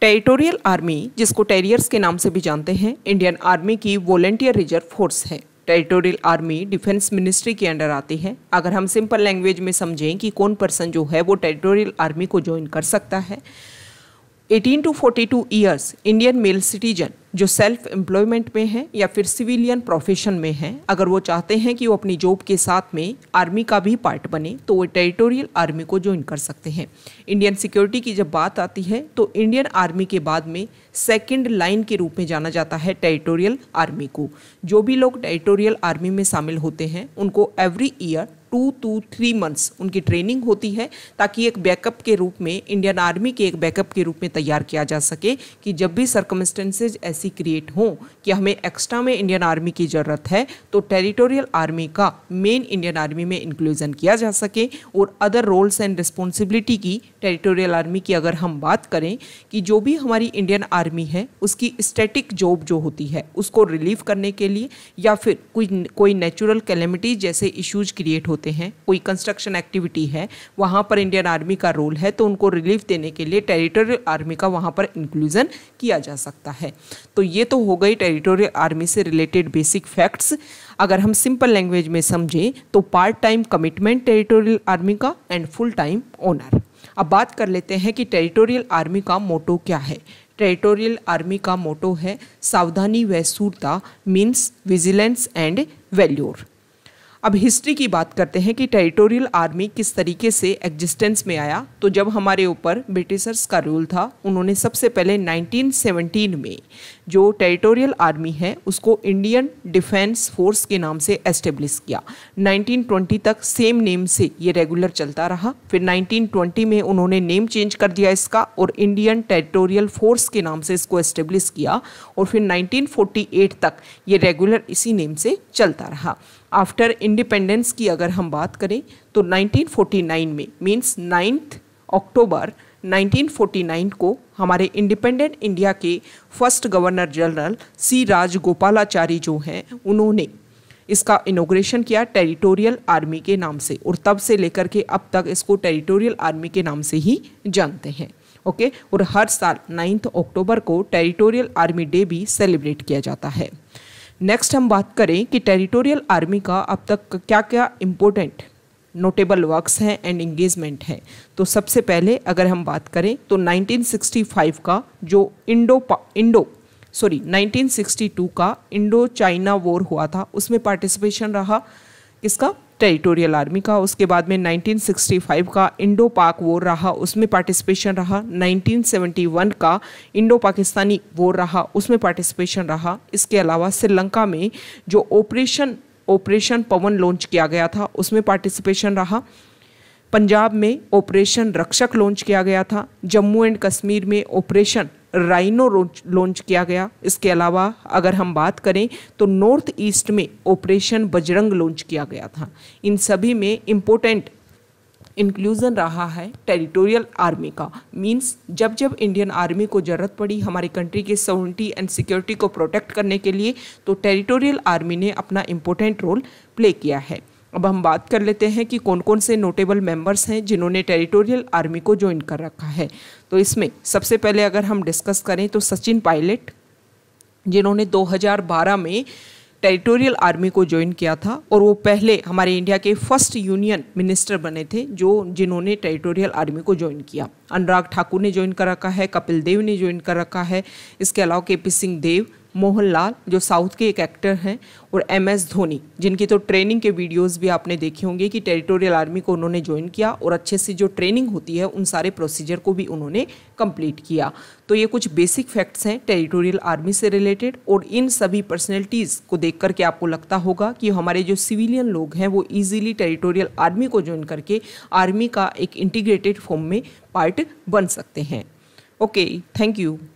territorial army जिसको terriers के नाम से भी जानते हैं इंडियन आर्मी की वॉलेंटियर रिजर्व फोर्स है टेरिटोरियल आर्मी डिफेंस मिनिस्ट्री के अंडर आती है अगर हम सिंपल लैंग्वेज में समझें कि कौन पर्सन जो है वो टेरिटोरियल आर्मी को ज्वाइन कर सकता है 18 to 42 years Indian male citizen जो सेल्फ एम्प्लॉयमेंट में हैं या फिर सिविलियन प्रोफेशन में हैं अगर वो चाहते हैं कि वो अपनी जॉब के साथ में आर्मी का भी पार्ट बने तो वो टेरिटोरियल आर्मी को ज्वाइन कर सकते हैं इंडियन सिक्योरिटी की जब बात आती है तो इंडियन आर्मी के बाद में सेकंड लाइन के रूप में जाना जाता है टेरिटोरियल आर्मी को जो भी लोग टेरिटोरियल आर्मी में शामिल होते हैं उनको every year two to three months उनकी ट्रेनिंग होती है ताकि एक बैकअप के रूप में इंडियन आर्मी के एक बैकअप के रूप में तैयार किया जा सके कि जब भी सर्कमस्टेंसेज ऐसी क्रिएट हों कि हमें एक्स्ट्रा में इंडियन आर्मी की ज़रूरत है तो टेरिटोरियल आर्मी का मेन इंडियन आर्मी में इंक्लूजन किया जा सके और अदर रोल्स एंड रिस्पॉन्सिबिलिटी की टेरिटोरियल आर्मी की अगर हम बात करें कि जो भी हमारी इंडियन आर्मी है उसकी स्टेटिक जॉब जो होती है उसको रिलीव करने के लिए या फिर कोई कोई नेचुरल कैलेमिटी जैसे इश्यूज क्रिएट होते होते हैं कोई कंस्ट्रक्शन एक्टिविटी है वहाँ पर इंडियन आर्मी का रोल है तो उनको रिलीफ देने के लिए टेरिटोरियल आर्मी का वहाँ पर इंक्लूजन किया जा सकता है तो ये तो हो गई टेरिटोरियल आर्मी से रिलेटेड बेसिक फैक्ट्स अगर हम सिंपल लैंग्वेज में समझें तो part time commitment territorial army का एंड फुल टाइम ओनर अब बात कर लेते हैं कि टेरिटोरियल आर्मी का मोटो क्या है टेरिटोरियल आर्मी का मोटो है सावधानी व सूरता मीन्स विजिलेंस एंड वैल्यूर अब हिस्ट्री की बात करते हैं कि टेरिटोरियल आर्मी किस तरीके से एग्जिस्टेंस में आया तो जब हमारे ऊपर ब्रिटिशर्स का रूल था उन्होंने सबसे पहले 1917 में जो टेरिटोरियल आर्मी है उसको इंडियन डिफेंस फोर्स के नाम से एस्टेब्लिश किया 1920 तक सेम नेम से ये रेगुलर चलता रहा फिर 1920 में उन्होंने नेम चेंज कर दिया इसका और इंडियन टेरिटोरियल फोर्स के नाम से इसको एस्टेब्लिश किया और फिर 1948 तक ये रेगुलर इसी नेम से चलता रहा आफ्टर इंडिपेंडेंस की अगर हम बात करें तो 1949 में मीन्स नाइन्थ अक्टूबर 1949 को हमारे इंडिपेंडेंट इंडिया के first governor general C Rajagopalachari जो हैं उन्होंने इसका इनोग्रेशन किया टेरिटोरियल आर्मी के नाम से और तब से लेकर के अब तक इसको टेरिटोरियल आर्मी के नाम से ही जानते हैं ओके और हर साल नाइन्थ अक्टूबर को टेरिटोरियल आर्मी डे भी सेलिब्रेट किया जाता है नेक्स्ट हम बात करें कि टेरिटोरियल आर्मी का अब तक क्या क्या इम्पोर्टेंट नोटेबल वर्क्स हैं एंड इंगेजमेंट हैं तो सबसे पहले अगर हम बात करें तो 1965 का जो इंडो इंडो सॉरी 1962 का इंडो चाइना वॉर हुआ था उसमें पार्टिसिपेशन रहा किसका टेरिटोरियल आर्मी का उसके बाद में 1965 का इंडो पाक वॉर रहा उसमें पार्टिसिपेशन रहा 1971 का इंडो पाकिस्तानी वॉर रहा उसमें पार्टिसिपेशन रहा इसके अलावा श्रीलंका में जो ऑपरेशन ऑपरेशन पवन लॉन्च किया गया था उसमें पार्टिसिपेशन रहा पंजाब में ऑपरेशन रक्षक लॉन्च किया गया था जम्मू एंड कश्मीर में ऑपरेशन राइनो लॉन्च किया गया इसके अलावा अगर हम बात करें तो नॉर्थ ईस्ट में ऑपरेशन बजरंग लॉन्च किया गया था इन सभी में इम्पोर्टेंट इंक्लूज़न रहा है टेरिटोरियल आर्मी का मींस जब जब इंडियन आर्मी को ज़रूरत पड़ी हमारी कंट्री के सोनिटी एंड सिक्योरिटी को प्रोटेक्ट करने के लिए तो टेरिटोरियल आर्मी ने अपना इम्पोर्टेंट रोल प्ले किया है अब हम बात कर लेते हैं कि कौन कौन से नोटेबल मेंबर्स हैं जिन्होंने टेरिटोरियल आर्मी को ज्वाइन कर रखा है तो इसमें सबसे पहले अगर हम डिस्कस करें तो सचिन पायलट जिन्होंने 2012 में टेरिटोरियल आर्मी को ज्वाइन किया था और वो पहले हमारे इंडिया के फर्स्ट यूनियन मिनिस्टर बने थे जो जिन्होंने टेरिटोरियल आर्मी को ज्वाइन किया अनुराग ठाकुर ने ज्वाइन कर रखा है कपिल देव ने ज्वाइन कर रखा है इसके अलावा के पी सिंह देव मोहन लाल जो साउथ के एक एक्टर हैं और एम एस धोनी जिनकी तो ट्रेनिंग के वीडियोस भी आपने देखे होंगे कि टेरिटोरियल आर्मी को उन्होंने ज्वाइन किया और अच्छे से जो ट्रेनिंग होती है उन सारे प्रोसीजर को भी उन्होंने कंप्लीट किया तो ये कुछ बेसिक फैक्ट्स हैं टेरिटोरियल आर्मी से रिलेटेड और इन सभी पर्सनैलिटीज़ को देख करके आपको लगता होगा कि हमारे जो सिविलियन लोग हैं वो ईजिली टेरिटोरियल आर्मी को ज्वाइन करके आर्मी का एक इंटीग्रेटेड फॉर्म में पार्ट बन सकते हैं ओके थैंक यू